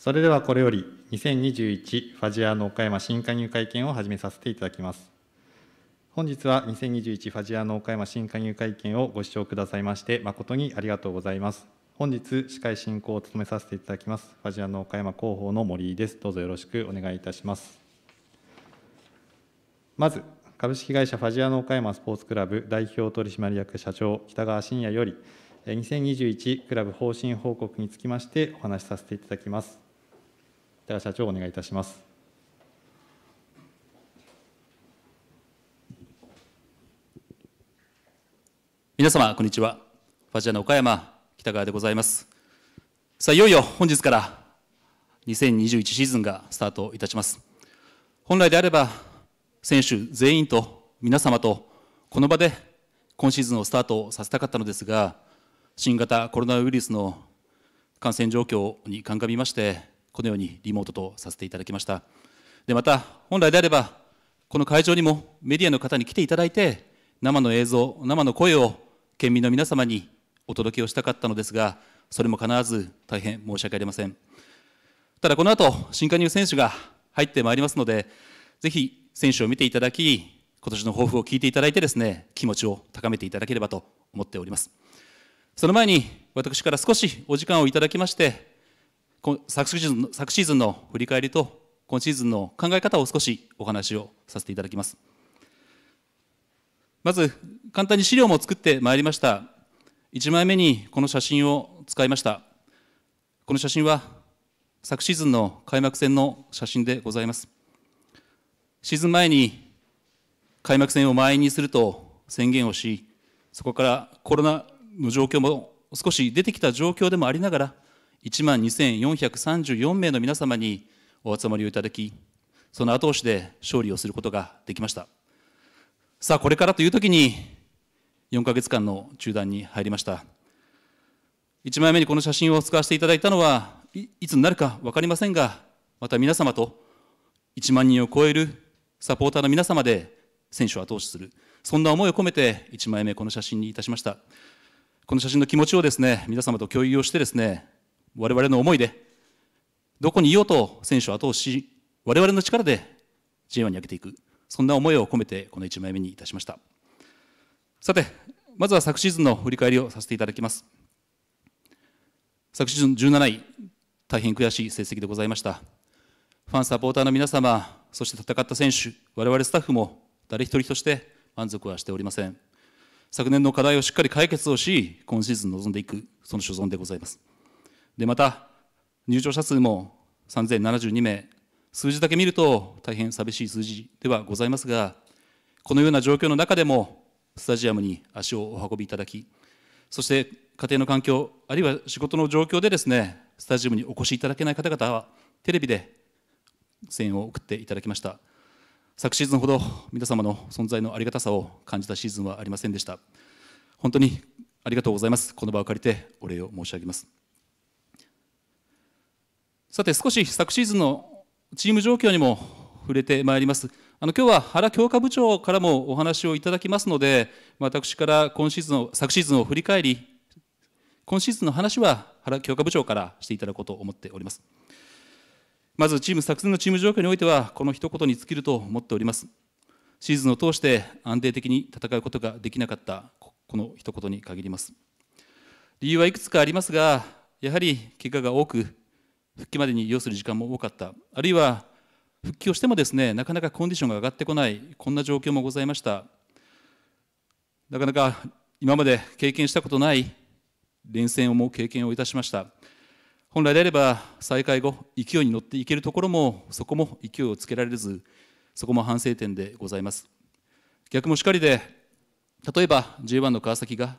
それではこれより2021ファジアーノ岡山新加入会見を始めさせていただきます。本日は2021ファジアーノ岡山新加入会見をご視聴くださいまして誠にありがとうございます。本日司会進行を務めさせていただきますファジアーノ岡山広報の森井です。どうぞよろしくお願いいたします。まず株式会社ファジアーノ岡山スポーツクラブ代表取締役社長北川信也より2021クラブ方針報告につきましてお話しさせていただきます。社長お願いいたします。皆様こんにちは。ファジアの岡山北川でございます。さあいよいよ本日から2021シーズンがスタートいたします。本来であれば選手全員と皆様とこの場で今シーズンをスタートさせたかったのですが新型コロナウイルスの感染状況に鑑みましてこのようにリモートとさせていただきましたでまた本来であればこの会場にもメディアの方に来ていただいて生の映像生の声を県民の皆様にお届けをしたかったのですがそれもかなわず大変申し訳ありませんただこの後新加入選手が入ってまいりますのでぜひ選手を見ていただき今年の抱負を聞いていただいてですね気持ちを高めていただければと思っておりますその前に私から少しお時間をいただきまして昨シーズン昨シーズンの振り返りと今シーズンの考え方を少しお話をさせていただきますまず簡単に資料も作ってまいりました1枚目にこの写真を使いましたこの写真は昨シーズンの開幕戦の写真でございますシーズン前に開幕戦を満員にすると宣言をしそこからコロナの状況も少し出てきた状況でもありながら1万2434名の皆様にお集まりをいただき、その後押しで勝利をすることができました。さあ、これからというときに、4ヶ月間の中断に入りました。1枚目にこの写真を使わせていただいたのは、いつになるか分かりませんが、また皆様と1万人を超えるサポーターの皆様で選手を後押しする、そんな思いを込めて1枚目、この写真にいたしました。この写真の気持ちをですね、皆様と共有をしてですね、我々の思いで、どこにいようと選手を後押し、我々の力で J1 に開けていく、そんな思いを込めてこの1枚目にいたしました。さて、まずは昨シーズンの振り返りをさせていただきます。昨シーズン17位、大変悔しい成績でございました。ファン、サポーターの皆様、そして戦った選手、我々スタッフも誰一人として満足はしておりません。昨年の課題をしっかり解決をし、今シーズン臨んでいく、その所存でございます。でまた入庁者数も3072名数字だけ見ると大変寂しい数字ではございますがこのような状況の中でもスタジアムに足をお運びいただきそして家庭の環境あるいは仕事の状況でですねスタジアムにお越しいただけない方々はテレビで声援を送っていただきました昨シーズンほど皆様の存在のありがたさを感じたシーズンはありませんでした本当にありがとうございますこの場を借りてお礼を申し上げますさて少し昨シーズンのチーム状況にも触れてまいります。あの今日は原強化部長からもお話をいただきますので、私から今シーズンの昨シーズンを振り返り、今シーズンの話は原強化部長からしていただこうと思っております。まずチーム作戦のチーム状況においてはこの一言に尽きると思っております。シーズンを通して安定的に戦うことができなかったこの一言に限ります。理由はいくつかありますが、やはり怪我が多く復帰までに要する時間も多かったあるいは復帰をしてもですねなかなかコンディションが上がってこないこんな状況もございましたなかなか今まで経験したことない連戦をも経験をいたしました本来であれば再開後勢いに乗っていけるところもそこも勢いをつけられずそこも反省点でございます逆もしかりで例えば J1 の川崎が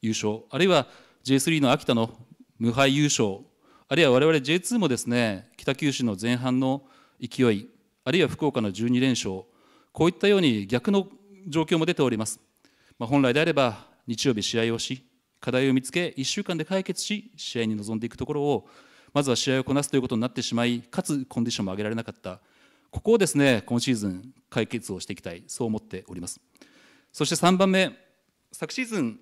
優勝あるいは J3 の秋田の無敗優勝あるいは我々 J2 もですね北九州の前半の勢いあるいは福岡の12連勝こういったように逆の状況も出ております、まあ、本来であれば日曜日試合をし課題を見つけ1週間で解決し試合に臨んでいくところをまずは試合をこなすということになってしまいかつコンディションも上げられなかったここをですね今シーズン解決をしていきたいそう思っておりますそして3番目昨シーズン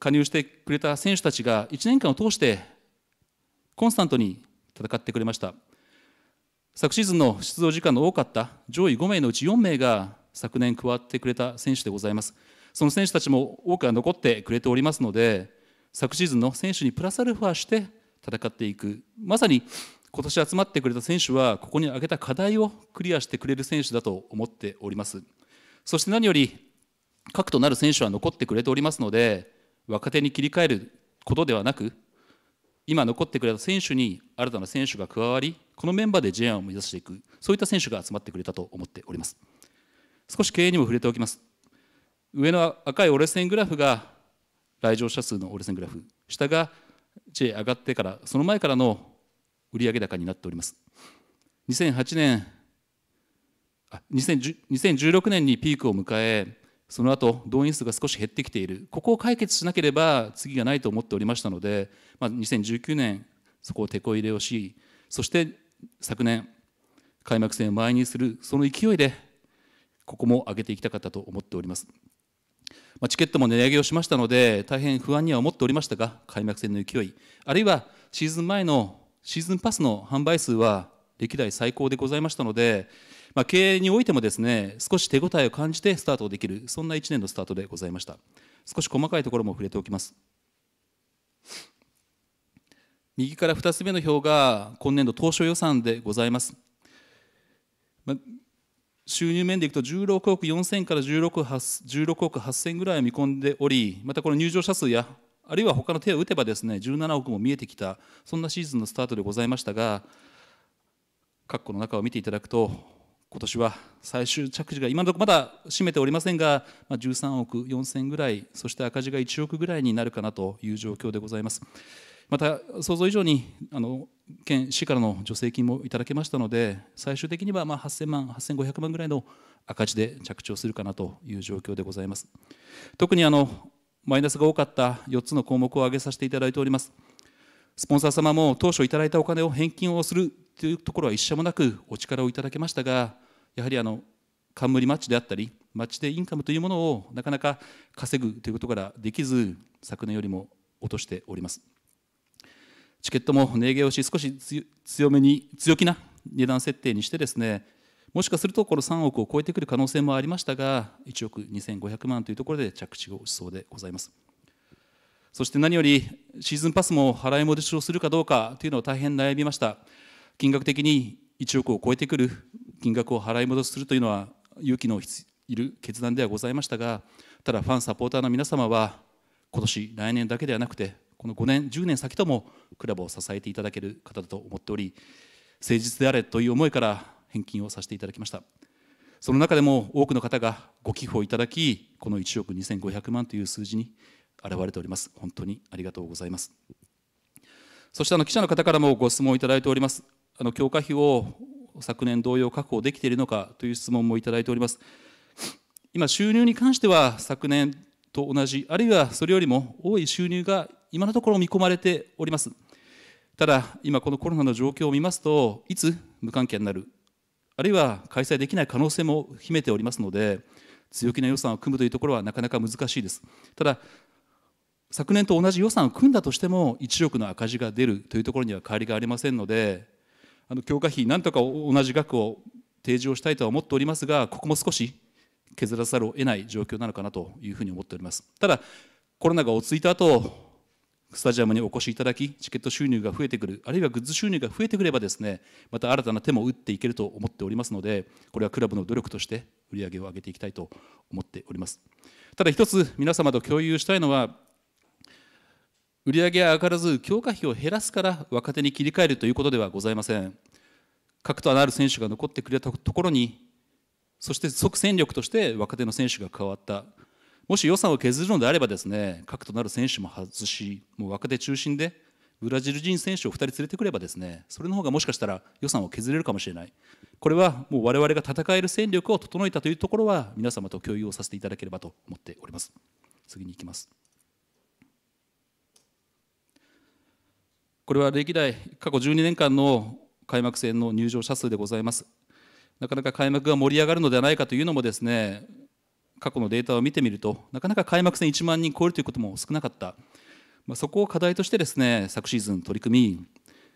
加入してくれた選手たちが1年間を通してコンスタントに戦ってくれました昨シーズンの出場時間の多かった上位5名のうち4名が昨年加わってくれた選手でございますその選手たちも多くは残ってくれておりますので昨シーズンの選手にプラスアルファして戦っていくまさに今年集まってくれた選手はここに挙げた課題をクリアしてくれる選手だと思っておりますそして何より核となる選手は残ってくれておりますので若手に切り替えることではなく今残ってくれた選手に新たな選手が加わりこのメンバーで J1 を目指していくそういった選手が集まってくれたと思っております少し経営にも触れておきます上の赤い折れ線グラフが来場者数の折れ線グラフ下が J 上がってからその前からの売上高になっております2008年あ2016年にピークを迎えその後動員数が少し減ってきているここを解決しなければ次がないと思っておりましたので、まあ、2019年そこをてこ入れをしそして昨年開幕戦を前にするその勢いでここも上げていきたかったと思っております、まあ、チケットも値上げをしましたので大変不安には思っておりましたが開幕戦の勢いあるいはシーズン前のシーズンパスの販売数は歴代最高でございましたのでまあ、経営においてもですね少し手応えを感じてスタートできるそんな1年のスタートでございました少し細かいところも触れておきます右から2つ目の表が今年度当初予算でございます、まあ、収入面でいくと16億4000から16億億8000ぐらいを見込んでおりまたこの入場者数やあるいは他の手を打てばですね17億も見えてきたそんなシーズンのスタートでございましたが括弧の中を見ていただくと今年は最終着地が今のところまだ占めておりませんが、まあ、13億4000ぐらいそして赤字が1億ぐらいになるかなという状況でございますまた想像以上にあの県市からの助成金もいただけましたので最終的にはまあ8000万8500万ぐらいの赤字で着地をするかなという状況でございます特にあのマイナスが多かった4つの項目を挙げさせていただいておりますスポンサー様も当初いただいたお金を返金をするというところは一社もなくお力をいただけましたがやはりあの冠マッチであったりマッチでインカムというものをなかなか稼ぐということからできず昨年よりも落としておりますチケットも値上げをし少し強めに強気な値段設定にしてですねもしかするとこの3億を超えてくる可能性もありましたが1億2500万というところで着地をしそうでございます。そして何よりシーズンパスも払い戻しをするかどうかというのを大変悩みました。金額的に1億を超えてくる金額を払い戻しするというのは勇気のいる決断ではございましたが、ただファン、サポーターの皆様は、今年、来年だけではなくて、この5年、10年先ともクラブを支えていただける方だと思っており、誠実であれという思いから返金をさせていただきました。その中でも多くの方がご寄付をいただき、この1億2500万という数字に現れております。本当にありがとうございます。そしてあの記者の方からもご質問をいただいております。あの教科費を昨年同様確保できているのかという質問もいただいております。今、収入に関しては昨年と同じ、あるいはそれよりも多い収入が今のところ見込まれております。ただ、今このコロナの状況を見ますと、いつ無関係になる、あるいは開催できない可能性も秘めておりますので、強気な予算を組むというところはなかなか難しいです。ただ、昨年と同じ予算を組んだとしても1億の赤字が出るというところには変わりがありませんのであの強化費なんとか同じ額を提示をしたいとは思っておりますがここも少し削らざるを得ない状況なのかなというふうに思っておりますただコロナが落ち着いた後スタジアムにお越しいただきチケット収入が増えてくるあるいはグッズ収入が増えてくればですねまた新たな手も打っていけると思っておりますのでこれはクラブの努力として売り上げを上げていきたいと思っておりますただ一つ皆様と共有したいのは売上上がらず強化費を減らすから若手に切り替えるということではございません核となる選手が残ってくれたところにそして即戦力として若手の選手が加わったもし予算を削るのであればですね核となる選手も外しもう若手中心でブラジル人選手を2人連れてくればですねそれの方がもしかしたら予算を削れるかもしれないこれはもう我々が戦える戦力を整えたというところは皆様と共有をさせていただければと思っております次に行きますこれは歴代過去12年間の開幕戦の入場者数でございます。なかなか開幕が盛り上がるのではないかというのもですね、過去のデータを見てみると、なかなか開幕戦1万人超えるということも少なかった、まあ、そこを課題としてですね、昨シーズン取り組み、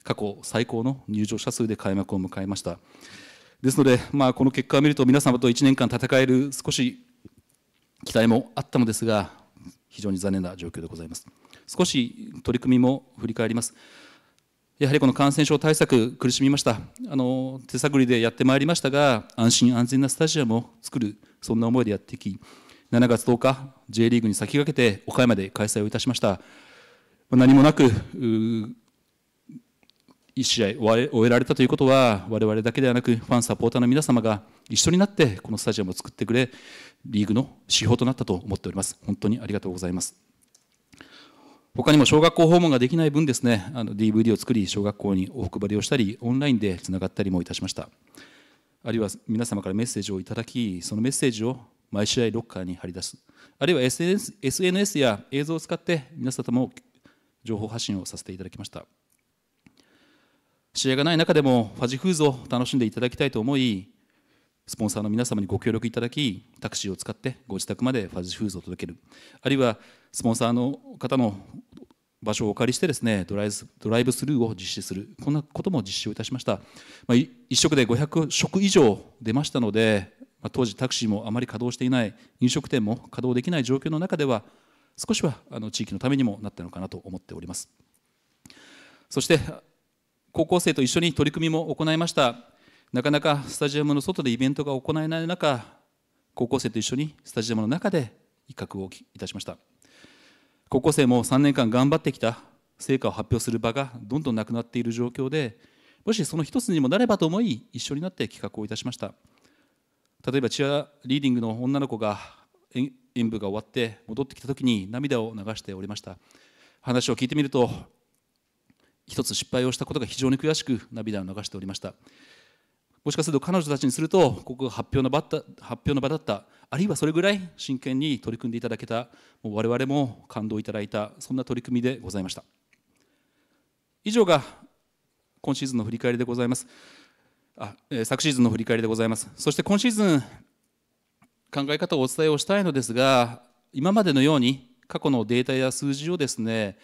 過去最高の入場者数で開幕を迎えました。ですので、まあ、この結果を見ると、皆様と1年間戦える少し期待もあったのですが、非常に残念な状況でございます。少し取り組みも振り返ります。やはりこの感染症対策、苦しみました、あの手探りでやってまいりましたが、安心安全なスタジアムを作る、そんな思いでやってき、7月10日、J リーグに先駆けて岡山で開催をいたしました。何もなく1試合終えられたということは、我々だけではなく、ファン、サポーターの皆様が一緒になって、このスタジアムを作ってくれ、リーグの指標となったと思っております。本当にありがとうございます。他にも小学校訪問ができない分ですね、DVD を作り、小学校にお配りをしたり、オンラインでつながったりもいたしました。あるいは皆様からメッセージをいただき、そのメッセージを毎試合ロッカーに貼り出す。あるいは SNS, SNS や映像を使って皆様も情報発信をさせていただきました。試合がない中でもファジフーズを楽しんでいただきたいと思い、スポンサーの皆様にご協力いただき、タクシーを使ってご自宅までファジフーズを届ける。あるいはスポンサーの方の場所をお借りしてですねドライドライブスルーを実施するこんなことも実施をいたしました、まあ、1食で500食以上出ましたので、まあ、当時タクシーもあまり稼働していない飲食店も稼働できない状況の中では少しはあの地域のためにもなったのかなと思っておりますそして高校生と一緒に取り組みも行いましたなかなかスタジアムの外でイベントが行えない中高校生と一緒にスタジアムの中で一角をいたしました高校生も3年間頑張ってきた成果を発表する場がどんどんなくなっている状況でもしその一つにもなればと思い一緒になって企画をいたしました例えばチアリーディングの女の子が演舞が終わって戻ってきた時に涙を流しておりました話を聞いてみると一つ失敗をしたことが非常に悔しく涙を流しておりましたもしかすると彼女たちにするとここが発表の場だった発表の場だったあるいはそれぐらい真剣に取り組んでいただけたもう我々も感動いただいたそんな取り組みでございました以上が今シーズンの振り返りでございますあ、えー、昨シーズンの振り返りでございますそして今シーズン考え方をお伝えをしたいのですが今までのように過去のデータや数字をですね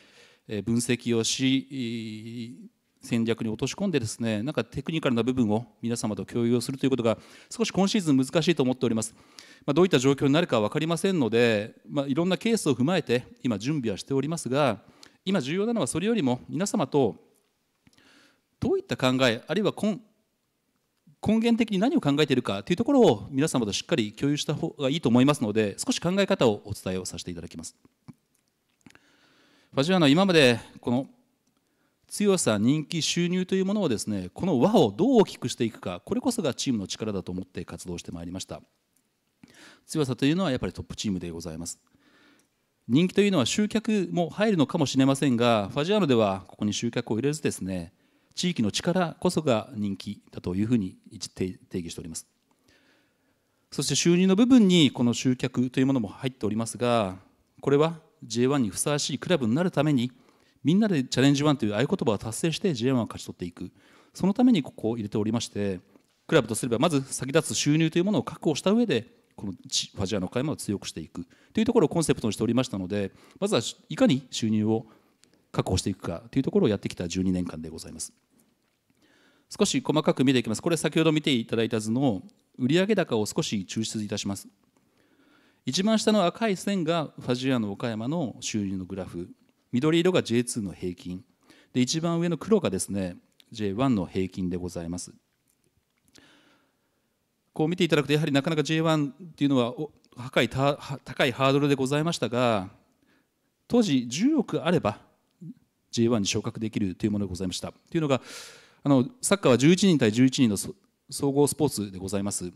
分析をし戦略に落とし込んでですねなんかテクニカルな部分を皆様と共有するということが少し今シーズン難しいと思っております、まあ、どういった状況になるか分かりませんので、まあ、いろんなケースを踏まえて今準備はしておりますが今重要なのはそれよりも皆様とどういった考えあるいは根根源的に何を考えているかというところを皆様としっかり共有した方がいいと思いますので少し考え方をお伝えをさせていただきます。ファジアーナ今までこの強さ人気収入というものをですねこの輪をどう大きくしていくかこれこそがチームの力だと思って活動してまいりました強さというのはやっぱりトップチームでございます人気というのは集客も入るのかもしれませんがファジアーノではここに集客を入れずですね地域の力こそが人気だというふうに定義しておりますそして収入の部分にこの集客というものも入っておりますがこれは J1 にふさわしいクラブになるためにみんなでチャレンジワンという合言葉を達成して J1 を勝ち取っていくそのためにここを入れておりましてクラブとすればまず先立つ収入というものを確保した上でこのファジアの岡山を強くしていくというところをコンセプトにしておりましたのでまずはいかに収入を確保していくかというところをやってきた12年間でございます少し細かく見ていきますこれ先ほど見ていただいた図の売上高を少し抽出いたします一番下の赤い線がファジアの岡山の収入のグラフ緑色が J2 の平均で一番上の黒がですね J1 の平均でございますこう見ていただくとやはりなかなか J1 というのは高い高いハードルでございましたが当時10億あれば J1 に昇格できるというものでございましたというのがあのサッカーは11人対11人の総合スポーツでございます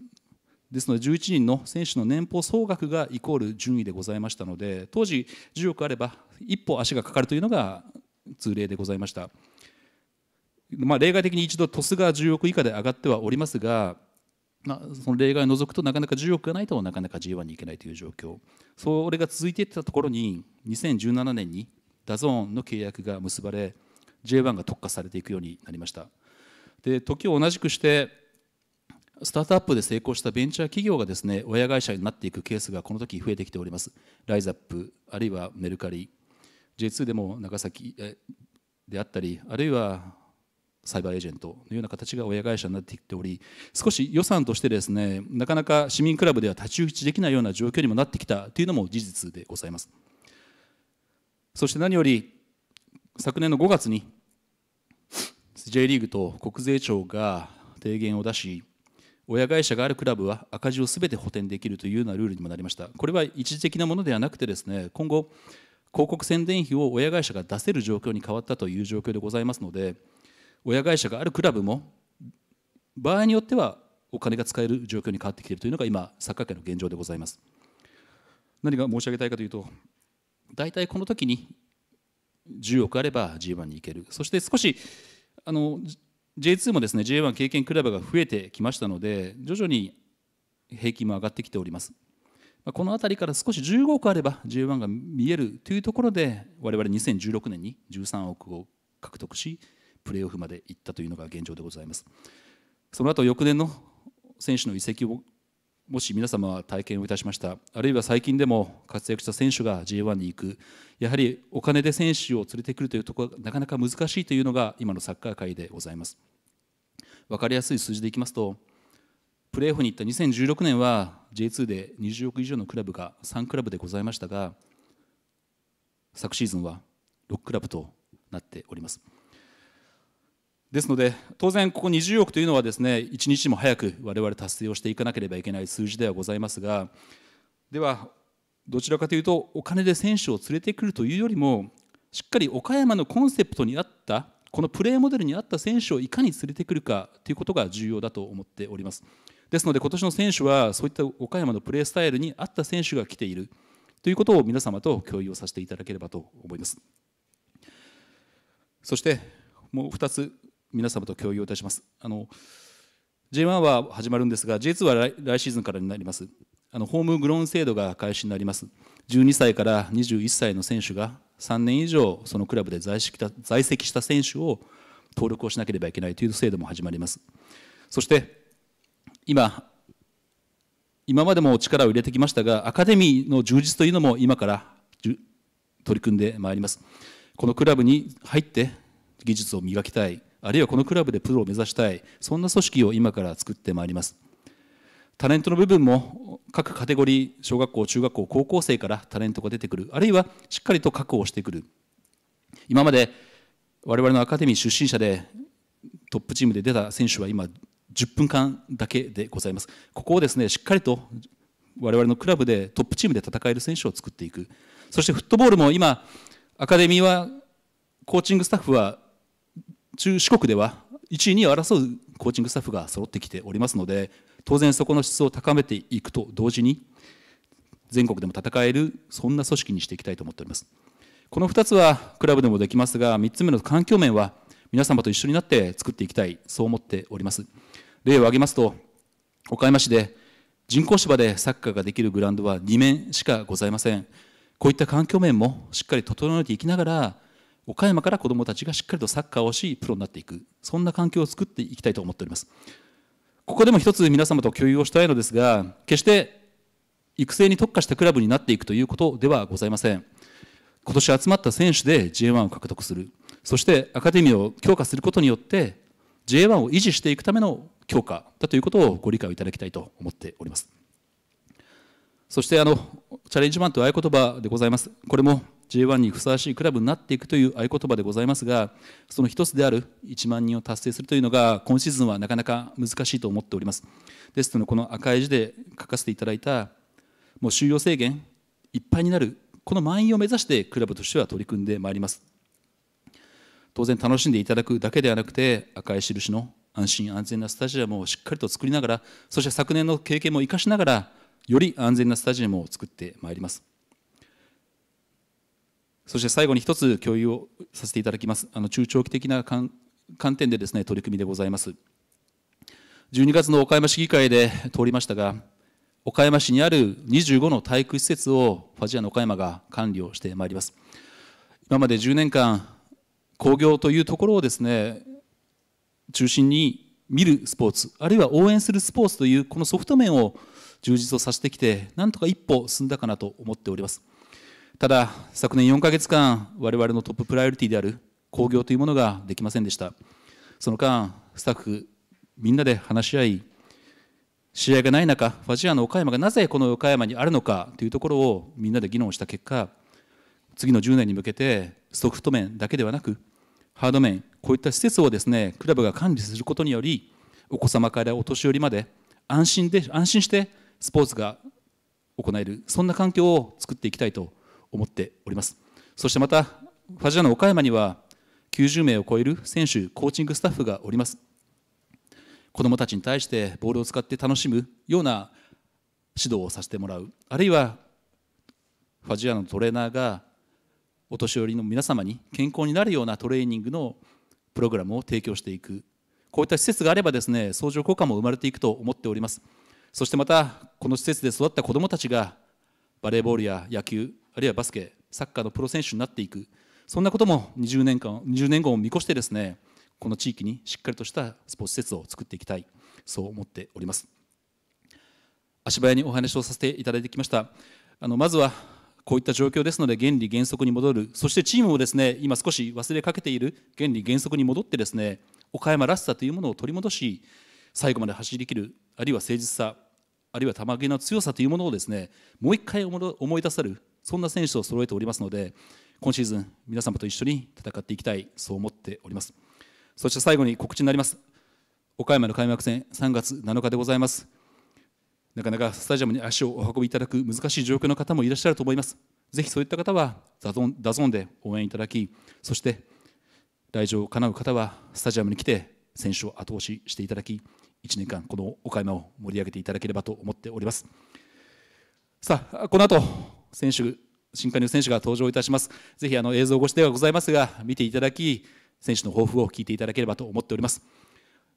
ですので11人の選手の年俸総額がイコール順位でございましたので当時10億あれば一歩足がかかるというのが通例でございました、まあ、例外的に一度鳥栖が10億以下で上がってはおりますがまあ、その例外を除くとなかなか10億がないとなかなか G1 に行けないという状況それが続いていったところに2017年にダゾーンの契約が結ばれ J1 が特化されていくようになりましたで時を同じくしてスタートアップで成功したベンチャー企業がですね親会社になっていくケースがこの時増えてきておりますライザップあるいはメルカリ J2 でも長崎であったりあるいはサイバーエージェントのような形が親会社になってきており少し予算としてですねなかなか市民クラブでは太刀打ちできないような状況にもなってきたというのも事実でございますそして何より昨年の5月に J リーグと国税庁が提言を出し親会社があるクラブは赤字をすべて補填できるというようなルールにもなりました。これは一時的なものではなくてですね、今後、広告宣伝費を親会社が出せる状況に変わったという状況でございますので、親会社があるクラブも、場合によってはお金が使える状況に変わってきているというのが今、サッカー界の現状でございます。何が申し上げたいかというと、大体この時に10億あれば G1 に行ける、そして少しあの J2 もですね J1 経験クラブが増えてきましたので徐々に平均も上がってきておりますこの辺りから少し15億あれば J1 が見えるというところで我々2016年に13億を獲得しプレーオフまで行ったというのが現状でございますその後翌年の選手の移籍をもし皆様は体験をいたしましたあるいは最近でも活躍した選手が J1 に行くやはりお金で選手を連れてくるというところがなかなか難しいというのが今のサッカー界でございます分かりやすい数字でいきますとプレーオフに行った2016年は J2 で20億以上のクラブが3クラブでございましたが昨シーズンは6クラブとなっております。ですので、当然、ここ20億というのはですね、一日も早く我々達成をしていかなければいけない数字ではございますが、では、どちらかというと、お金で選手を連れてくるというよりも、しっかり岡山のコンセプトに合った、このプレーモデルに合った選手をいかに連れてくるかということが重要だと思っております。ですので、今年の選手は、そういった岡山のプレースタイルに合った選手が来ているということを皆様と共有をさせていただければと思います。そして、もう2つ皆様と共有いたします。あの J1 は始まるんですが、J2 は来来シーズンからになります。あのホームグローン制度が開始になります。12歳から21歳の選手が3年以上そのクラブで在籍した選手を登録をしなければいけないという制度も始まります。そして今今までも力を入れてきましたが、アカデミーの充実というのも今から取り組んでまいります。このクラブに入って技術を磨きたい、あるいはこのクラブでプロを目指したいそんな組織を今から作ってまいりますタレントの部分も各カテゴリー小学校中学校高校生からタレントが出てくるあるいはしっかりと確保してくる今まで我々のアカデミー出身者でトップチームで出た選手は今10分間だけでございますここをですねしっかりと我々のクラブでトップチームで戦える選手を作っていくそしてフットボールも今アカデミーはコーチングスタッフは中四国では1位2位を争うコーチングスタッフが揃ってきておりますので当然そこの質を高めていくと同時に全国でも戦えるそんな組織にしていきたいと思っておりますこの2つはクラブでもできますが3つ目の環境面は皆様と一緒になって作っていきたいそう思っております例を挙げますと岡山市で人工芝でサッカーができるグラウンドは2面しかございませんこういった環境面もしっかり整えていきながら岡山から子どもたちがしっかりとサッカーをしプロになっていくそんな環境を作っていきたいと思っておりますここでも一つ皆様と共有をしたいのですが決して育成に特化したクラブになっていくということではございません今年集まった選手で J1 を獲得するそしてアカデミーを強化することによって J1 を維持していくための強化だということをご理解をいただきたいと思っておりますそしてあのチャレンジマンという合言葉でございます。これも J1 にふさわしいクラブになっていくという合言葉でございますが、その一つである1万人を達成するというのが、今シーズンはなかなか難しいと思っております。ですので、この赤い字で書かせていただいた、もう収容制限いっぱいになる、この満員を目指して、クラブとしては取り組んでまいります。当然、楽しんでいただくだけではなくて、赤い印の安心安全なスタジアムをしっかりと作りながら、そして昨年の経験も生かしながら、より安全なスタジアムを作ってまいりますそして最後に一つ共有をさせていただきますあの中長期的な観点でですね取り組みでございます12月の岡山市議会で通りましたが岡山市にある25の体育施設をファジアの岡山が管理をしてまいります今まで10年間工業というところをですね中心に見るスポーツあるいは応援するスポーツというこのソフト面を充実をさせてきて、なんとか一歩進んだかなと思っております。ただ、昨年4ヶ月間、我々のトッププライオリティである興行というものができませんでした。その間、スタッフみんなで話し合い、試合がない中、ファジアの岡山がなぜこの岡山にあるのかというところをみんなで議論した結果、次の10年に向けてソフト面だけではなく、ハード面、こういった施設をですね、クラブが管理することにより、お子様からお年寄りまで安心で安心してスポーツが行えるそんな環境を作っていきたいと思っておりますそしてまたファジアの岡山には90名を超える選手コーチングスタッフがおります子どもたちに対してボールを使って楽しむような指導をさせてもらうあるいはファジアのトレーナーがお年寄りの皆様に健康になるようなトレーニングのプログラムを提供していくこういった施設があればですね相乗効果も生まれていくと思っております。そしてまたこの施設で育った子どもたちがバレーボールや野球あるいはバスケサッカーのプロ選手になっていくそんなことも20年間20年後を見越してですねこの地域にしっかりとしたスポーツ施設を作っていきたいそう思っております足早にお話をさせていただいてきましたあのまずはこういった状況ですので原理原則に戻るそしてチームをですね今少し忘れかけている原理原則に戻ってですね岡山らしさというものを取り戻し最後まで走りきるあるいは誠実さあるいは球際の強さというものをですねもう一回思い出さるそんな選手を揃えておりますので今シーズン皆様と一緒に戦っていきたいそう思っておりますそして最後に告知になります岡山の開幕戦3月7日でございますなかなかスタジアムに足をお運びいただく難しい状況の方もいらっしゃると思いますぜひそういった方はダゾンダゾンで応援いただきそして来場を叶う方はスタジアムに来て選手を後押ししていただき1年間この岡山を盛り上げていただければと思っておりますさあこの後選手新加入選手が登場いたしますぜひあの映像ごしではございますが見ていただき選手の抱負を聞いていただければと思っております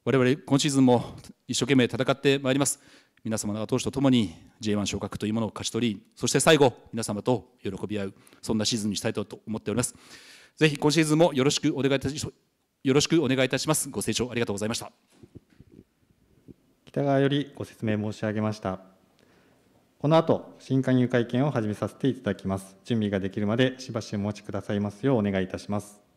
我々今シーズンも一生懸命戦ってまいります皆様の後押しとともに J1 昇格というものを勝ち取りそして最後皆様と喜び合うそんなシーズンにしたいと思っておりますぜひ今シーズンもよろしくお願いいたしよろしくお願いいたしますご清聴ありがとうございました北川よりご説明申し上げました。この後、新加入会見を始めさせていただきます。準備ができるまでしばしお待ちくださいますようお願いいたします。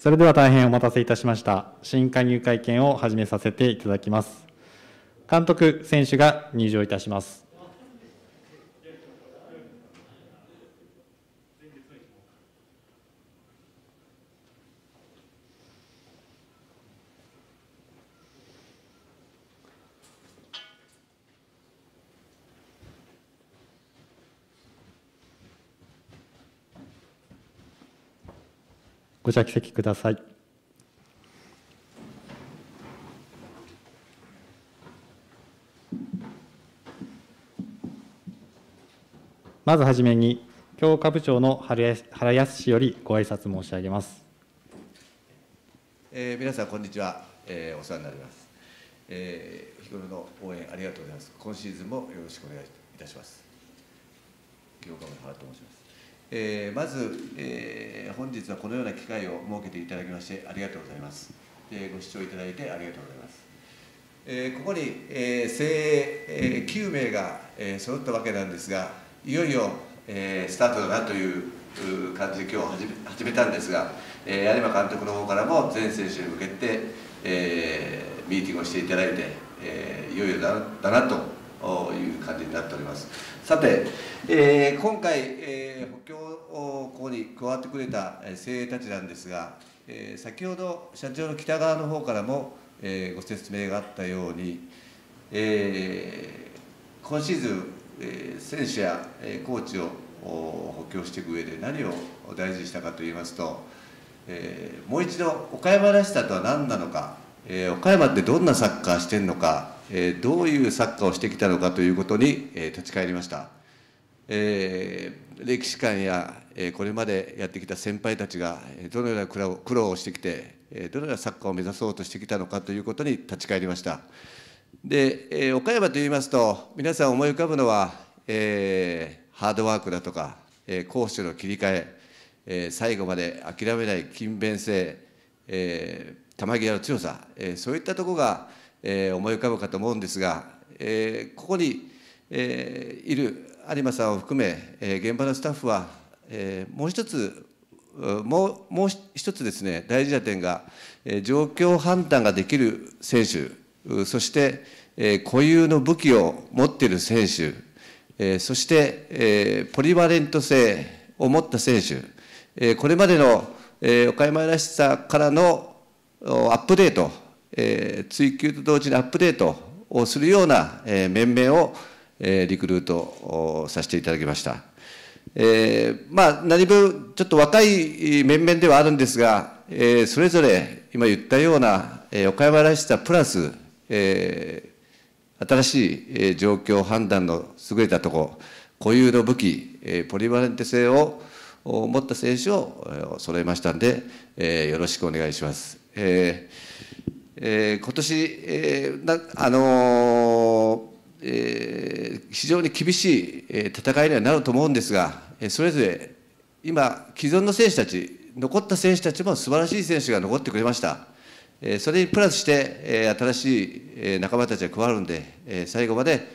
それでは大変お待たせいたしました。新加入会見を始めさせていただきます。監督、選手が入場いたします。ご着席ください。まずはじめに、教科部長の原康氏よりご挨拶申し上げます。えー、皆さん、こんにちは、えー。お世話になります。えー、日頃の応援ありがとうございます。今シーズンもよろしくお願いいたします。教科部の原と申します。えー、まず、えー、本日はこのような機会を設けていただきましてありがとうございます、えー、ご視聴いただいてありがとうございます、えここに、え精鋭、え9名が、え揃ったわけなんですがいよいよ、えスタートだなという感じで今日始め始めたんですが、え有馬監督の方からも全選手に向けて、えミーティングをしていただいて、えいよいよだだなという感じになっておりますさて、え今回、え補強ここに加わってくれた精鋭たちなんですが、え先ほど社長の北側の方からも、えご説明があったように、え今シーズン、え選手や、えコーチを補強していく上で何を大事にしたかといいますと、えもう一度岡山らしさとは何なのか、え岡山ってどんなサッカーしてるのか、えどういうサッカーをしてきたのかということに、え立ち返りました。えー歴史観やこれまでやってきた先輩たちがどのような苦労をしてきてどのようなサッカーを目指そうとしてきたのかということに立ち返りましたで岡山といいますと皆さん思い浮かぶのは、えー、ハードワークだとか攻守の切り替ええ最後まで諦めない勤勉性、えー、球際の強さ、えそういったとこが、え思い浮かぶかと思うんですが、えここにえー、いる有馬さんを含め、えー、現場のスタッフは、えー、もう一つもうもう一つですね大事な点が、えー、状況判断ができる選手そして、えー、固有の武器を持っている選手、えー、そして、えー、ポリバレント性を持った選手、えー、これまでの、えー、岡山らしさからのアップデート、えー、追求と同時にアップデートをするような、えー、面々をえー、リクルートをさせていただきました。えー、まあ、何分、ちょっと若い面々ではあるんですが、えー、それぞれ今言ったような、えー、岡山らしさプラス、えー、新しい、えー、状況判断の優れたとこ、固有の武器、えー、ポリバレンテ性を持った選手を揃えましたんで、えー、よろしくお願いします。えーえー、今年、えーなあのーえー、非常に厳しい戦いにはなると思うんですが、それぞれ今、既存の選手たち、残った選手たちも素晴らしい選手が残ってくれました。それにプラスして、新しい仲間たちが加わるんで、最後まで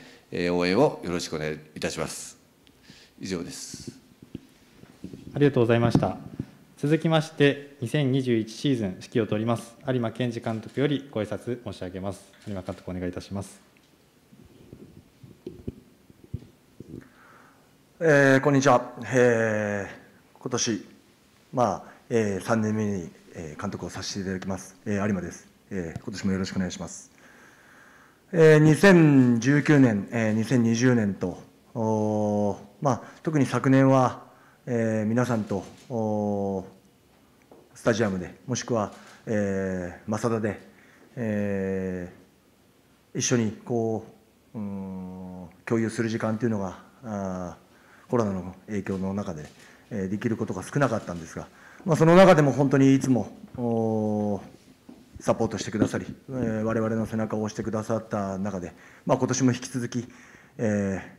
応援をよろしくお願いいたします。以上です。ありがとうございました。続きまして、2021シーズン指揮を執ります有馬健二監督よりご挨拶申し上げます。有馬監督お願いいたします。えー、こんにちは、えー、今年、まあえー、3年目に、えー、監督をさせていただきます、えー、有馬です、えー、今年もよろしくお願いします、えー、2019年、えー、2020年とまあ、特に昨年は、えー、皆さんとスタジアムでもしくは、えー、サダで、えー、一緒にこううん共有する時間というのがあコロナの影響の中で、えできることが少なかったんですが、まあ、その中でも本当にいつもサポートしてくださり、えー、我々の背中を押してくださった中で、まあ、今年も引き続き、え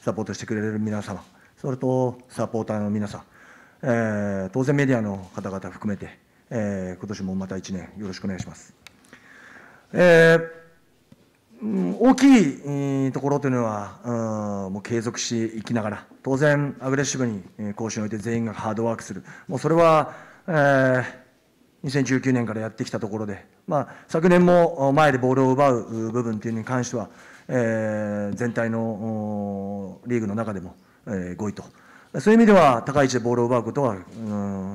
ー、サポートしてくれる皆様、それとサポーターの皆さん、えー、当然メディアの方々含めて、えー、今年もまた1年よろしくお願いします。えー大きいところというのは、もう継続していきながら、当然、アグレッシブに講師において全員がハードワークする、もうそれは、えー、2019年からやってきたところで、まあ、昨年も前でボールを奪う部分というのに関しては、えー、全体のリーグの中でも、えー、5位と、そういう意味では高い位置でボールを奪うことはう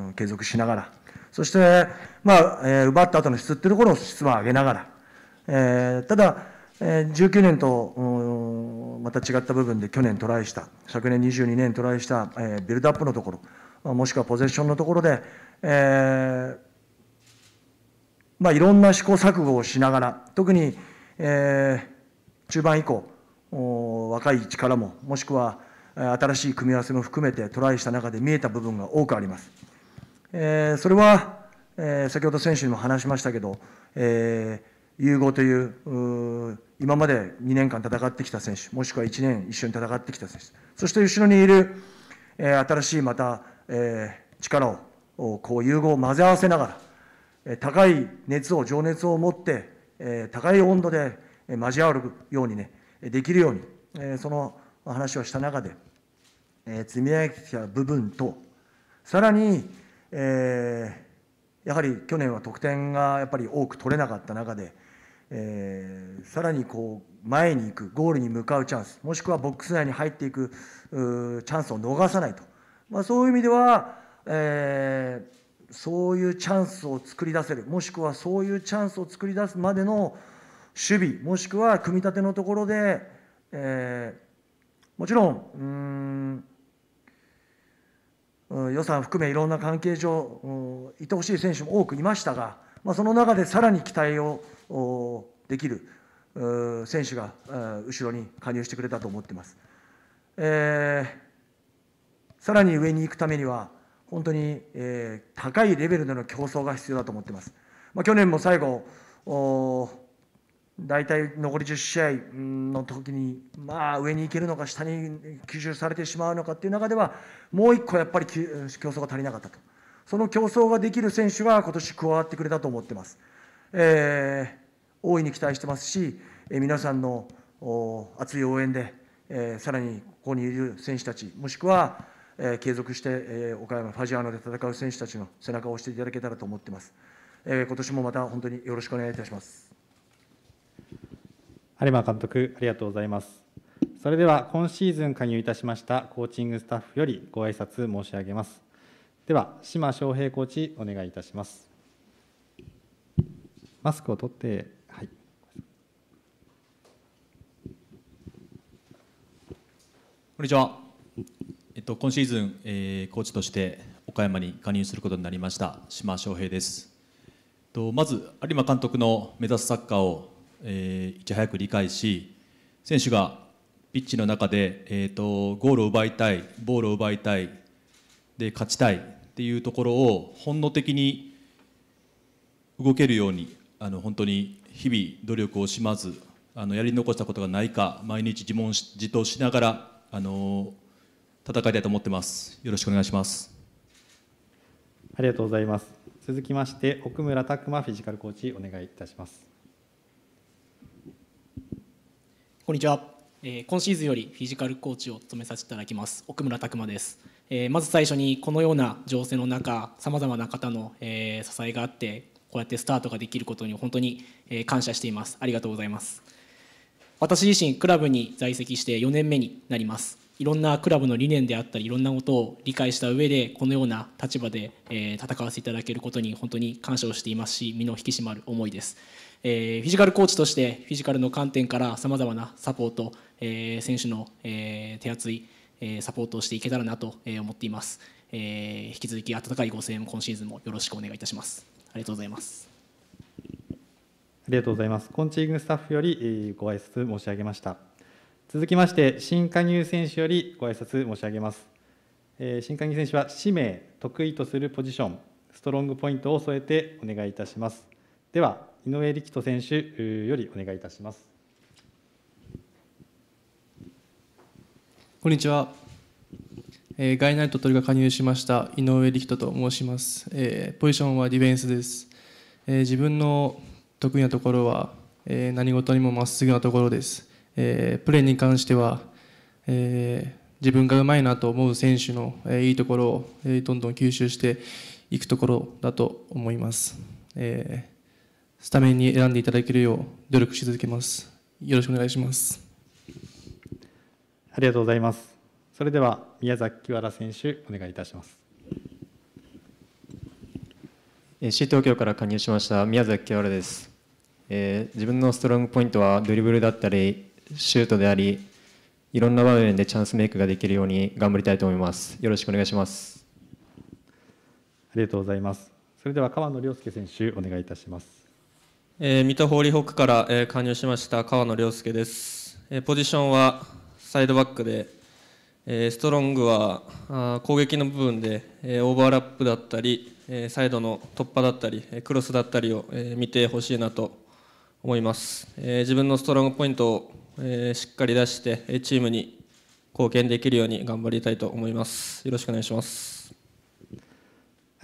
ん継続しながら、そして、まあえー、奪った後の質というところの質は上げながら、えー、ただ、え19年とまた違った部分で去年トライした、昨年22年トライした、えビルドアップのところ、もしくはポゼッションのところで、えまあ、いろんな試行錯誤をしながら、特に、え中盤以降、若い力も、もしくは新しい組み合わせも含めてトライした中で見えた部分が多くあります。えそれは、え先ほど選手にも話しましたけど、えー融合という今まで2年間戦ってきた選手もしくは1年一緒に戦ってきた選手そして後ろにいる、えー、新しいまた、えー、力をこう融合を混ぜ合わせながら、えー、高い熱を情熱を持って、えー、高い温度で交わるようにねできるように、えー、その話をした中で、えー、積み上げてきた部分とさらに、えー、やはり去年は得点がやっぱり多く取れなかった中で、えー、さらにこう前に行くゴールに向かうチャンスもしくはボックス内に入っていくチャンスを逃さないと、まあ、そういう意味では、えー、そういうチャンスを作り出せるもしくはそういうチャンスを作り出すまでの守備もしくは組み立てのところで、えー、もちろんうん予算含めいろんな関係上いてほしい選手も多くいましたが、まあ、その中でさらに期待をできる選手が後ろに加入してくれたと思ってます。えー、さらに上に行くためには本当に、え高いレベルでの競争が必要だと思ってます。まあ、去年も最後大体残り10試合の時にまあ上に行けるのか下に吸収されてしまうのかっていう中ではもう一個やっぱり競争が足りなかったとその競争ができる選手が今年加わってくれたと思ってます。えー大いに期待してますし、皆さんの熱い応援で、さらにここにいる選手たち、もしくは継続して岡山ファジアーノで戦う選手たちの背中を押していただけたらと思ってます。今年もまた本当によろしくお願いいたします。有馬監督、ありがとうございます。それでは今シーズン加入いたしましたコーチングスタッフよりご挨拶申し上げます。では、島翔平コーチ、お願いいたします。マスクを取ってこんにちは。えっと、今シーズン、えー、コーチとして岡山に加入することになりました島翔平です。とまず有馬監督の目指すサッカーを、えー、いち早く理解し、選手がピッチの中で、えーと、ゴールを奪いたい、ボールを奪いたい、で勝ちたいっていうところを本能的に動けるように、あの本当に日々努力を惜しまず、あのやり残したことがないか毎日自問自答しながらあの戦いたいと思ってます。よろしくお願いします。ありがとうございます。続きまして奥村拓磨フィジカルコーチお願いいたします。こんにちは。え今シーズンよりフィジカルコーチを務めさせていただきます奥村拓磨です。えまず最初にこのような情勢の中、さまざまな方の、え支えがあって、こうやってスタートができることに本当に、え感謝しています。ありがとうございます。私自身クラブに在籍して4年目になりますいろんなクラブの理念であったりいろんなことを理解した上でこのような立場で、え戦わせていただけることに本当に感謝をしていますし身の引き締まる思いです、えフィジカルコーチとしてフィジカルの観点からさまざまなサポート、え選手の、え手厚い、えサポートをしていけたらなと思っています、え引き続き温かいご声援今シーズンもよろしくお願いいたしますありがとうございますありがとうございます。コンチングスタッフよりご挨拶申し上げました。続きまして、新加入選手よりご挨拶申し上げます。新加入選手は使命、得意とするポジション、ストロングポイントを添えてお願いいたします。では、井上力人選手よりお願いいたします。こんにちは。えー、ガイナイト鳥が加入しました井上力人と申します、えー、ポジションはディフェンスです。えー、自分の得意なところは、えー、何事にもまっすぐなところです。えー、プレーに関しては、えー、自分がうまいなと思う選手の、えー、いいところを、えー、どんどん吸収していくところだと思います。えー、スタメンに選んでいただけるよう努力し続けます。よろしくお願いします。ありがとうございます。それでは宮崎清原選手お願いいたします。市東京から加入しました宮崎清原です。えー、自分のストロングポイントはドリブルだったりシュートでありいろんな場面でチャンスメイクができるように頑張りたいと思いますよろしくお願いしますありがとうございますそれでは川野亮介選手お願いいたします、えー、水戸ホーリーホックから、えー、加入しました川野亮介です、えー、ポジションはサイドバックで、えー、ストロングはあ攻撃の部分で、えー、オーバーラップだったり、えー、サイドの突破だったりえクロスだったりを、えー、見てほしいなと思います、えー、自分のストロングポイントを、えー、しっかり出してチームに貢献できるように頑張りたいと思いますよろしくお願いしますあ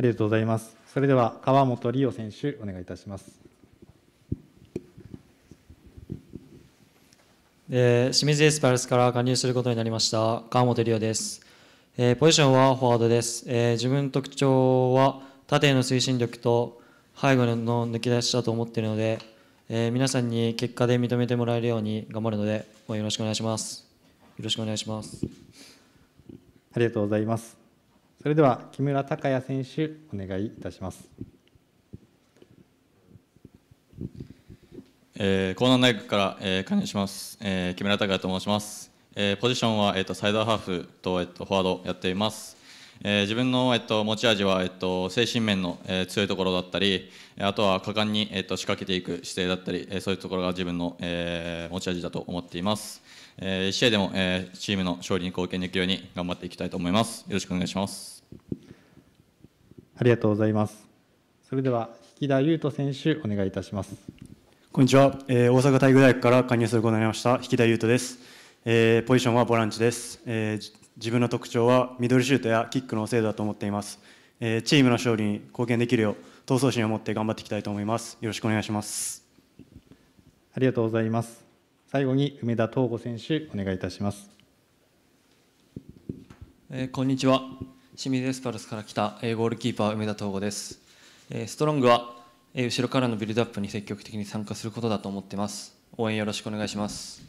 りがとうございますそれでは川本理央選手お願いいたしますえー、清水エスパルスから加入することになりました川本理央です、えー、ポジションはフォワードです、えー、自分の特徴は縦への推進力と背後の抜き出しだと思っているのでえー、皆さんに結果で認めてもらえるように頑張るので応援よろしくお願いしますよろしくお願いしますありがとうございますそれでは木村拓也選手お願いいたしますえー、江南大学から、えー、加入します、えー、木村拓也と申します、えー、ポジションは、えーと、サイドハーフと,、えーとフォワードやっています、えー、自分の、えっと、持ち味は、えっと、精神面の、えー、強いところだったりあとは果敢に、えっと、仕掛けていく姿勢だったり、えー、そういうところが自分の、えー、持ち味だと思っています、えー、試合でも、えー、チームの勝利に貢献できるように頑張っていきたいと思いますよろしくお願いしますありがとうございますそれでは引田優斗選手お願いいたしますこんにちは、えー、大阪体育大学から加入することになりました引田優斗です、えー、ポジションはボランチです、えー自分の特徴はミドルシュートやキックの精度だと思っています。えー、チームの勝利に貢献できるよう、闘争心を持って頑張っていきたいと思います。よろしくお願いします。ありがとうございます。最後に梅田東吾選手、お願いいたします。えー、こんにちは。清水エスパルスから来た、えー、ゴールキーパー梅田東吾です。えー、ストロングは、えー、後ろからのビルドアップに積極的に参加することだと思ってます。応援よろしくお願いします。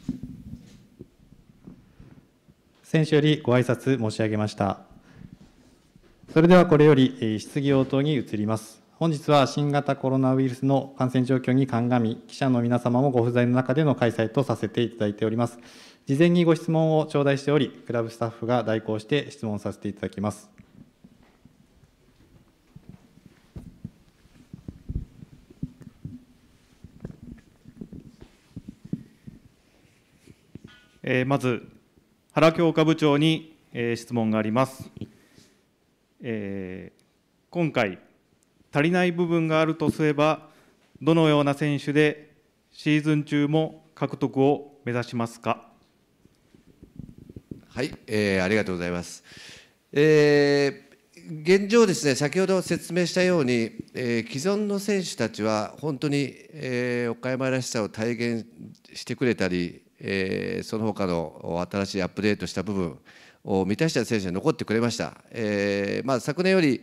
先週よりご挨拶申し上げました。それではこれより質疑応答に移ります。本日は新型コロナウイルスの感染状況に鑑み、記者の皆様もご不在の中での開催とさせていただいております。事前にご質問を頂戴しており、クラブスタッフが代行して質問させていただきます。えー、まず原教科部長に、えー、質問があります、えー、今回足りない部分があるとすればどのような選手でシーズン中も獲得を目指しますかはい、えー、ありがとうございます、えー、現状ですね先ほど説明したように、えー、既存の選手たちは本当に、えー、岡山らしさを体現してくれたりえー、その他の新しいアップデートした部分を満たした選手が残ってくれました。えー、まあ、昨年より、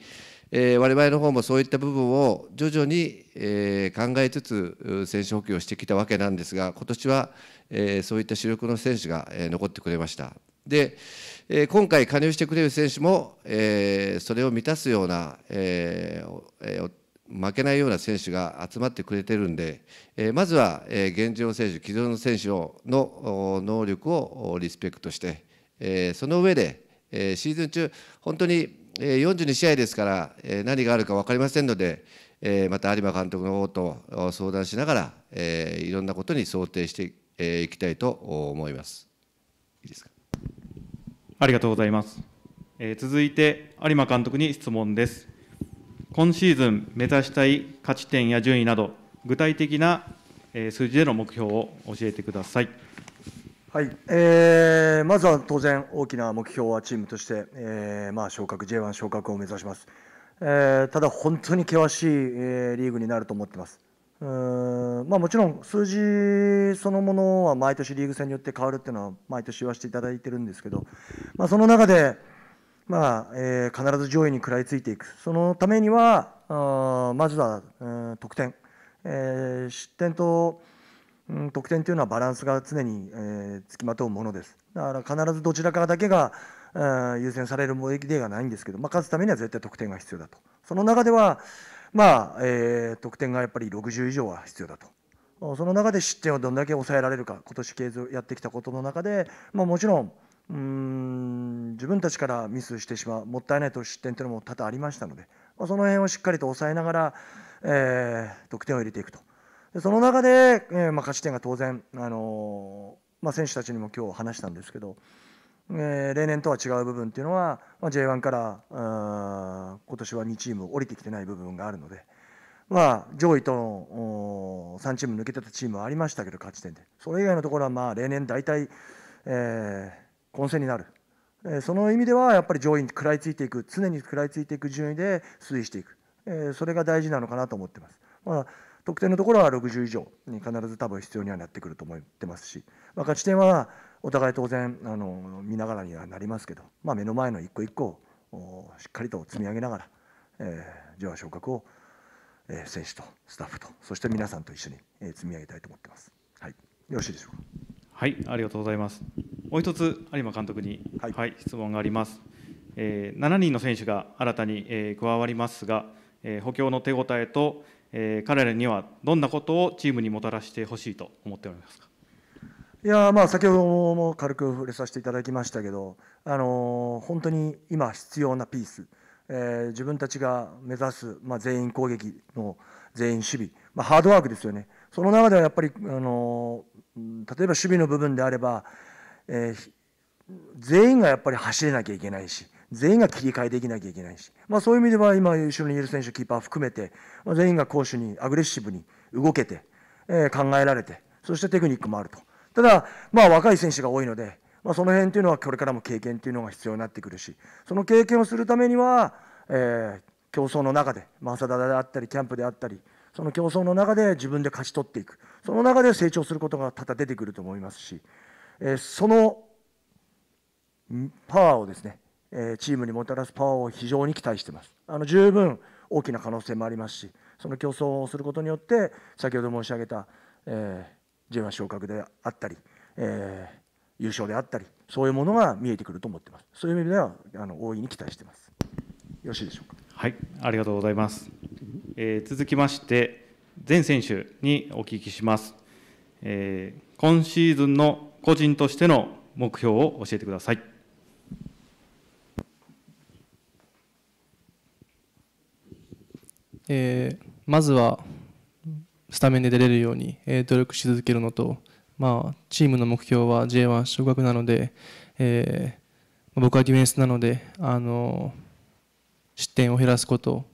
えー、我々の方もそういった部分を徐々に、えー、考えつつ選手補給をしてきたわけなんですが今年は、えー、そういった主力の選手が、えー、残ってくれました。で、えー、今回加入してくれる選手も、えー、それを満たすような、えー、負けないような選手が集まってくれてるんで、えまずは、え現状選手、既存の選手の能力をリスペクトして、えその上で、えシーズン中、本当に、え42試合ですから、え何があるか分かりませんので、えまた有馬監督の方と相談しながら、えいろんなことに想定してえー、いきたいと思います。いいですかありがとうございます。えー、続いて有馬監督に質問です。今シーズン目指したい勝ち点や順位など、具体的な数字での目標を教えてください。はいえー、まずは当然、大きな目標はチームとして、えーまあ、昇格、J1 昇格を目指します、えー、ただ本当に険しい、えー、リーグになると思ってます、うんまあ、もちろん数字そのものは毎年リーグ戦によって変わるっていうのは毎年言わせていただいてるんですけど、まあ、その中で、まあえー、必ず上位に食らいついていく、そのためには、あまずは、うん、得点、えー、失点と、うん、得点というのはバランスが常に、えー、つきまとうものです。だから必ずどちらかだけが、うん、優先される貿易ではないんですけど、まあ、勝つためには絶対得点が必要だと。その中では、まあえー、得点がやっぱり60以上は必要だと。その中で失点をどんだけ抑えられるか、今年継続やってきたことの中で、まあ、もちろん、うん自分たちからミスしてしまうもったいないと失点というのも多々ありましたので、まあ、その辺をしっかりと抑えながら、えー、得点を入れていくとでその中で、えー、まあ、勝ち点が当然、あのー、まあ、選手たちにも今日話したんですけど、え例年とは違う部分っていうのは、まあ、J1 からあ今年は2チーム降りてきてない部分があるので。まあ、上位との3チーム抜けてたチームはありましたけど勝ち点でそれ以外のところはまあ例年大体、えー、混戦になる、えその意味ではやっぱり上位に食らいついていく常に食らいついていく順位で推移していく、えそれが大事なのかなと思ってます。まあ得点のところは60以上に必ず多分必要にはなってくると思ってますし、まあ、勝ち点はお互い当然あの見ながらにはなりますけど、まあ、目の前の一個一個をしっかりと積み上げながら、えー、上位昇格を、えー、選手とスタッフとそして皆さんと一緒に、え積み上げたいと思ってます。はい、よろしいでしょうかはい、ありがとうございます。もう一つ有馬監督に、はい、はい、質問があります。えー、7人の選手が新たに、えー、加わりますが、えー、補強の手応えと、えー、彼らにはどんなことをチームにもたらしてほしいと思っておりますか。いやまあ先ほども軽く触れさせていただきましたけど、あのー、本当に今必要なピース、えー、自分たちが目指す、まあ、全員攻撃の全員守備、まあ、ハードワークですよね、その中ではやっぱり、あのー例えば守備の部分であれば、えー、全員がやっぱり走れなきゃいけないし、全員が切り替えできなきゃいけないし、まあ、そういう意味では今、後ろにいる選手、キーパー含めて、まあ、全員が攻守にアグレッシブに動けて、えー、考えられて、そしてテクニックもあると。ただ、まあ、若い選手が多いので、まあ、その辺というのはこれからも経験というのが必要になってくるし、その経験をするためには、えー、競争の中で、ま浅田であったり、キャンプであったり、その競争の中で自分で勝ち取っていく。その中で成長することが多々出てくると思いますし、えそのパワーをですね、えチームにもたらすパワーを非常に期待してます。あの十分大きな可能性もありますし、その競争をすることによって、先ほど申し上げた、えー、J1 昇格であったり、えー、優勝であったり、そういうものが見えてくると思ってます。そういう意味では、あの大いに期待してます。よろしいでしょうか。はい、ありがとうございます。えー、続きまして。全選手にお聞きします、えー、今シーズンの個人としての目標を教えてください。えー、まずはスタメンで出れるように、えー、努力し続けるのと、まあ、チームの目標は J1 昇格なので、えー、僕はディフェンスなので、あの失点を減らすこと、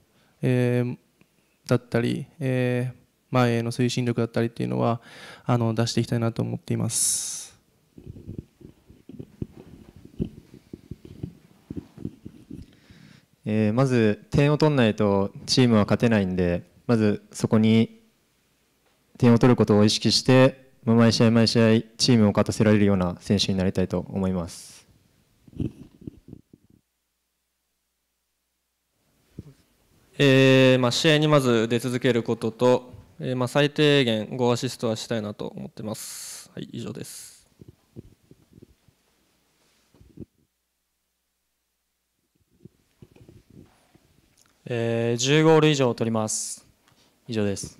えー、だったり、えー、前への推進力だったりっていうのはあの出していきたいなと思っています。えー、まず点を取らないとチームは勝てないんでまずそこに点を取ることを意識して毎試合毎試合チームを勝たせられるような選手になりたいと思います。えーまあ、試合にまず出続けることと、えーまあ、最低限5アシストはしたいなと思ってます。はい、以上です。えー、10ゴール以上取ります。以上です。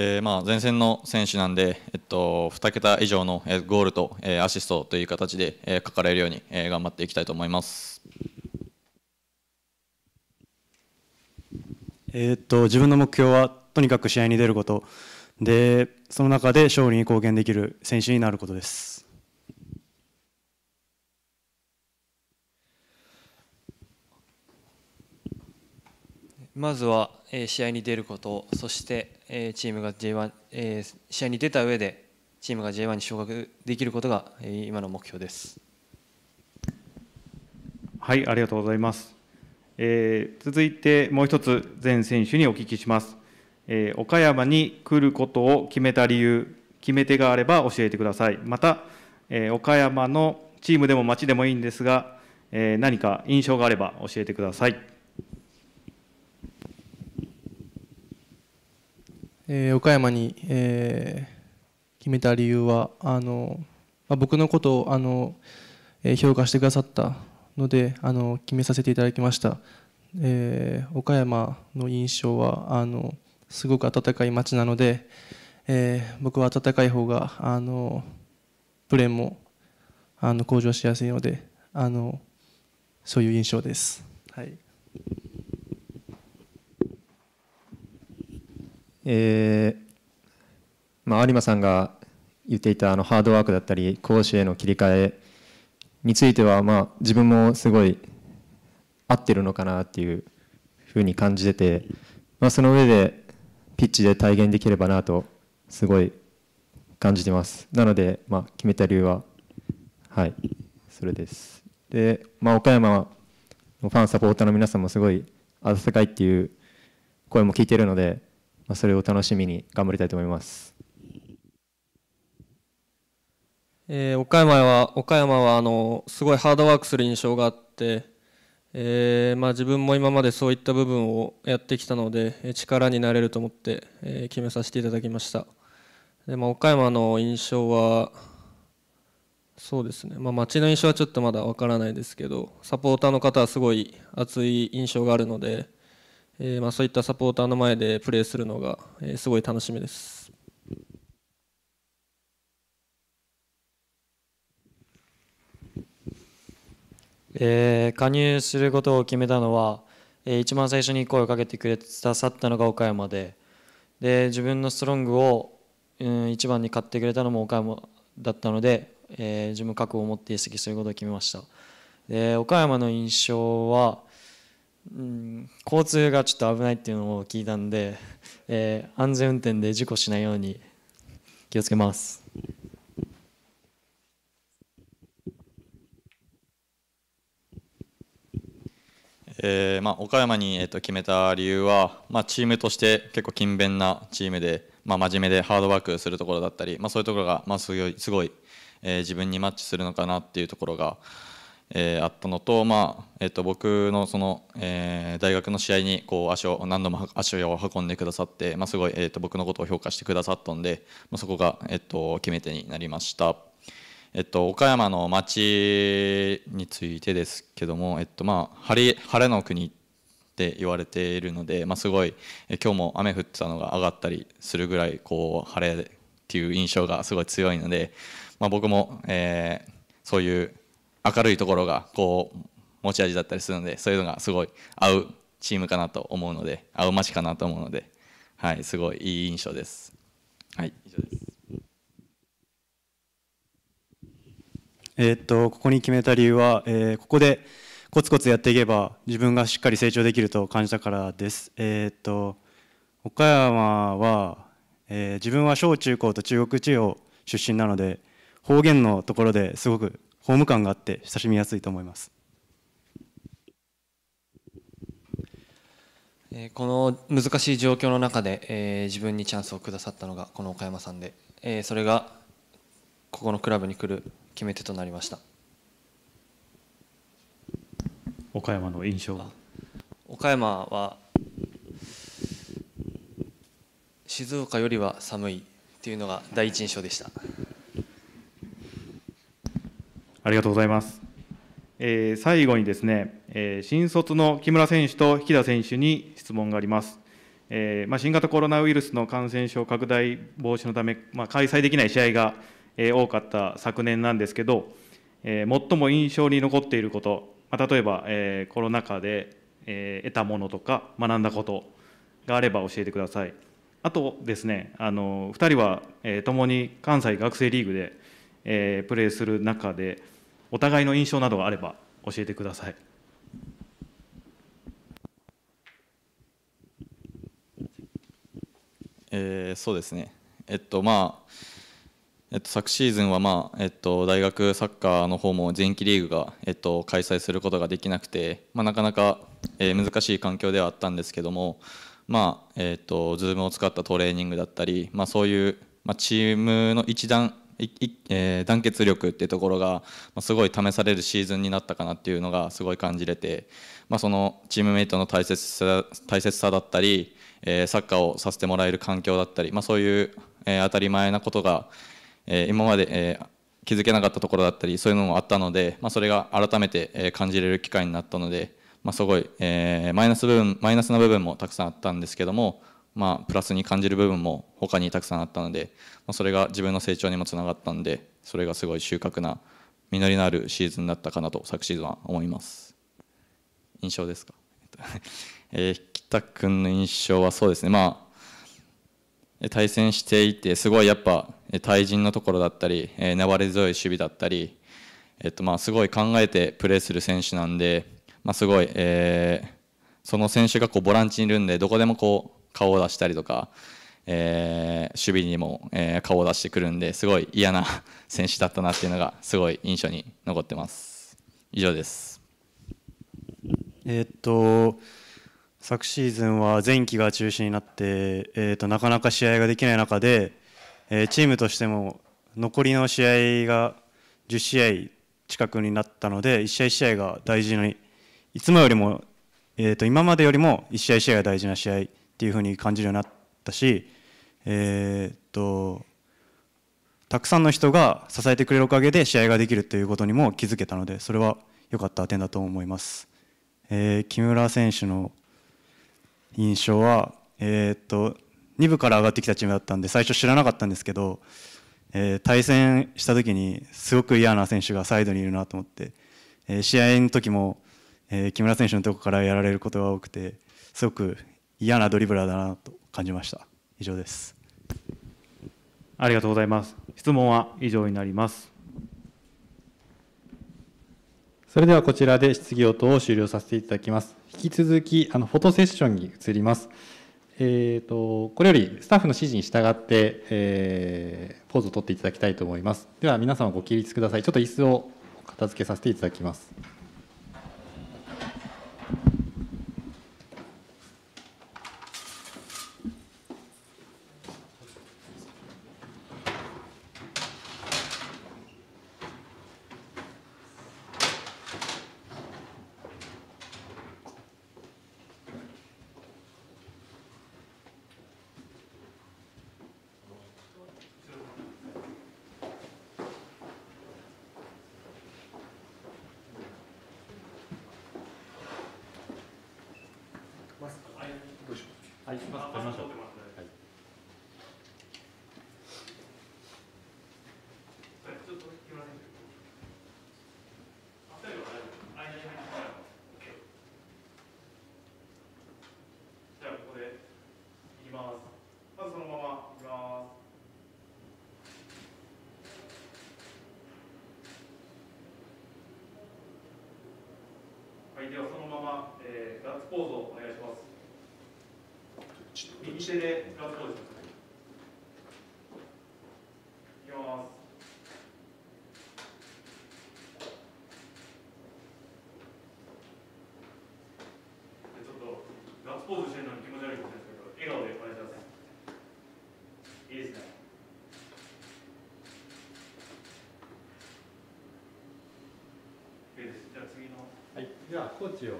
えー、まあ前線の選手なんで、えっと、2桁以上のゴールとアシストという形で書かれるように頑張っていきたいと思います。えー、っと自分の目標はとにかく試合に出ることでその中で勝利に貢献できる選手になることです。まずは試合に出ることそしてえー、チームが J1、えー、試合に出た上でチームが J1 に昇格できることが、えー、今の目標です。はい、ありがとうございます。えー、続いてもう一つ全選手にお聞きします、えー、岡山に来ることを決めた理由、決め手があれば教えてください。また、えー、岡山のチームでも町でもいいんですが、えー、何か印象があれば教えてください。えー、岡山に、えー、決めた理由はあの、まあ、僕のことをあの、えー、評価してくださったのであの決めさせていただきました、えー、岡山の印象はあのすごく温かい街なので、えー、僕は温かい方があのプレーもあの向上しやすいのであのそういう印象です。はい有馬さんが言っていたハードワークだったり攻守への切り替えについては、自分もすごい合ってるのかなっていうふうに感じてて、その上でピッチで体現できればなとすごい感じてます。なので、まあ、決めた理由は、はい、それです。で、まあ、岡山のファン、サポーターの皆さんもすごい温かいっていう声も聞いてるので、まあ、それを楽しみに頑張りたいと思います。えー、岡山は岡山はあのすごいハードワークする印象があって、えー、まあ、自分も今までそういった部分をやってきたので力になれると思って、えー、決めさせていただきましたで、まあ、岡山の印象はそうですね、まあ、街の印象はちょっとまだ分からないですけどサポーターの方はすごい熱い印象があるので、えー、まあ、そういったサポーターの前でプレーするのが、えー、すごい楽しみです。えー、加入することを決めたのは、えー、一番最初に声をかけてくれてさったのが岡山でで自分のストロングを、うん、一番に買ってくれたのも岡山だったので、えー、自分覚悟を持って移籍することを決めましたで岡山の印象は、うん、交通がちょっと危ないっていうのを聞いたんで、えー、安全運転で事故しないように気をつけます。えーまあ、岡山に、えー、と決めた理由は、まあ、チームとして結構勤勉なチームで、まあ、真面目でハードワークするところだったり、まあ、そういうところが、まあ、すごいすごい、えー、自分にマッチするのかなっていうところが、えー、あったのと、まあえー、と僕のその、えー、大学の試合にこう足を何度も足を運んでくださって、まあ、すごい、えー、と僕のことを評価してくださったので、まあ、そこが、えー、と決め手になりました。えっと、岡山の町についてですけども、えっとまあ、晴れ晴れの国って言われているので、まあ、すごい今日も雨降ってたのが上がったりするぐらいこう晴れっていう印象がすごい強いので、まあ、僕も、えー、そういう明るいところがこう持ち味だったりするのでそういうのがすごい合うチームかなと思うので合う街かなと思うので、はい、すごいいい印象です。はい、以上ですえっとここに決めた理由は、えー、ここでコツコツやっていけば自分がしっかり成長できると感じたからです。えー、っと岡山は、えー、自分は小中高と中国地方出身なので方言のところですごくホーム感があって親しみやすいと思います。この難しい状況の中で、えー、自分にチャンスをくださったのがこの岡山さんで、えー、それがここのクラブに来る決め手となりました岡山の印象は岡山は静岡よりは寒いっていうのが第一印象でした。ありがとうございます。えー、最後にですね、えー、新卒の木村選手と引田選手に質問があります。えーまあ、新型コロナウイルスの感染症拡大防止のため、まあ、開催できない試合が、えー、多かった昨年なんですけど、えー、最も印象に残っていること、まあ、例えば、えー、コロナ禍で、えー、得たものとか学んだことがあれば教えてください。あとですね、あの2人は、えー、共に関西学生リーグで、えー、プレーする中で、お互いの印象などがあれば教えてください。えー、そうですね、えっとまあえっと、昨シーズンは、まあえっと、大学サッカーの方も前期リーグが、えっと、開催することができなくて、まあ、なかなか、えー、難しい環境ではあったんですけども、まあえっと、ズームを使ったトレーニングだったり、まあ、そういう、まあ、チームの一段えー、団結力っていうところが、ますごい試されるシーズンになったかなっていうのがすごい感じれて、まあ、そのチームメイトの大切さ大切さだったり、えー、サッカーをさせてもらえる環境だったり、まあ、そういう、えー、当たり前なことが、えー、今まで、えー、気づけなかったところだったりそういうのもあったので、まあ、それが改めて、え感じれる機会になったので、まあ、すごい、えー、マイナス部分マイナスな部分もたくさんあったんですけども、まあ、プラスに感じる部分も他にたくさんあったので、まあ、それが自分の成長にもつながったんでそれがすごい収穫な実りのあるシーズンだったかなと昨シーズンは思います印象ですか、えー、北君の印象はそうですねまあ対戦していてすごいやっぱ対人のところだったりえ粘り強い守備だったり、えっと、まあすごい考えてプレーする選手なんで、まあ、すごい、えー、その選手がこうボランチにいるんでどこでもこう顔を出したりとか、えー、守備にも、えー、顔を出してくるんですごい嫌な選手だったなっていうのがすごい印象に残ってます以上ですえー、っと昨シーズンは前期が中止になって、えー、っとなかなか試合ができない中で、えー、チームとしても残りの試合が10試合近くになったので1試合試合が大事にいつもよりも、えー、と今までよりも1試合試合が大事な試合っていうふうに感じるようになったし、えー、っとたくさんの人が支えてくれるおかげで試合ができるということにも気づけたのでそれは良かった点だと思います、えー、木村選手の印象は、えー、っと2部から上がってきたチームだったんで最初知らなかったんですけど、えー、対戦した時にすごく嫌な選手がサイドにいるなと思って、えー、試合の時も、えー、木村選手のとこからやられることが多くてすごく嫌なドリブラーだなと感じました。以上です。ありがとうございます。質問は以上になります。それではこちらで質疑応答を終了させていただきます。引き続き、あの、フォトセッションに移ります。えっ、ー、と、これよりスタッフの指示に従って、えー、ポーズを取っていただきたいと思います。では皆様ご起立ください。ちょっと椅子を片付けさせていただきます。次の、はい、じゃあ、コーチを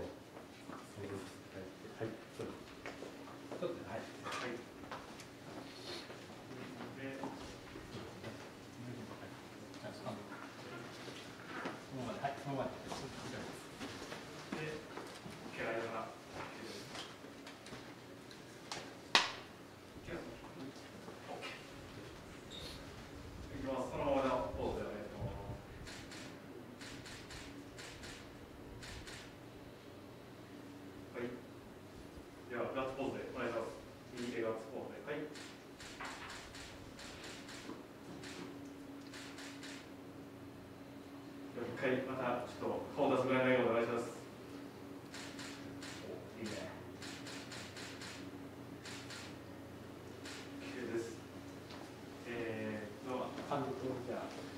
回またちょっと顔出すぐらいの笑顔でお願いします。いいね。o え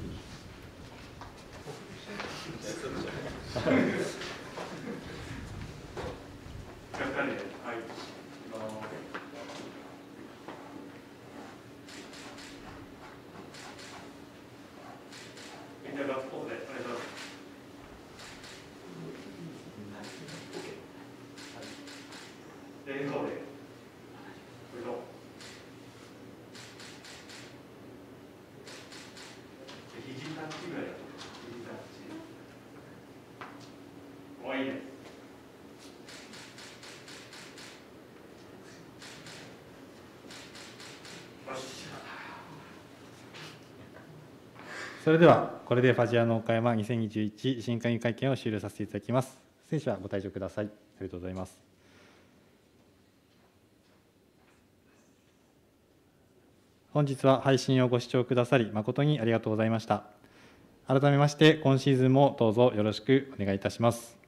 それでは、これでファジアの岡山2021新会議会見を終了させていただきます。選手はご退場ください。ありがとうございます。本日は配信をご視聴くださり、誠にありがとうございました。改めまして、今シーズンもどうぞよろしくお願いいたします。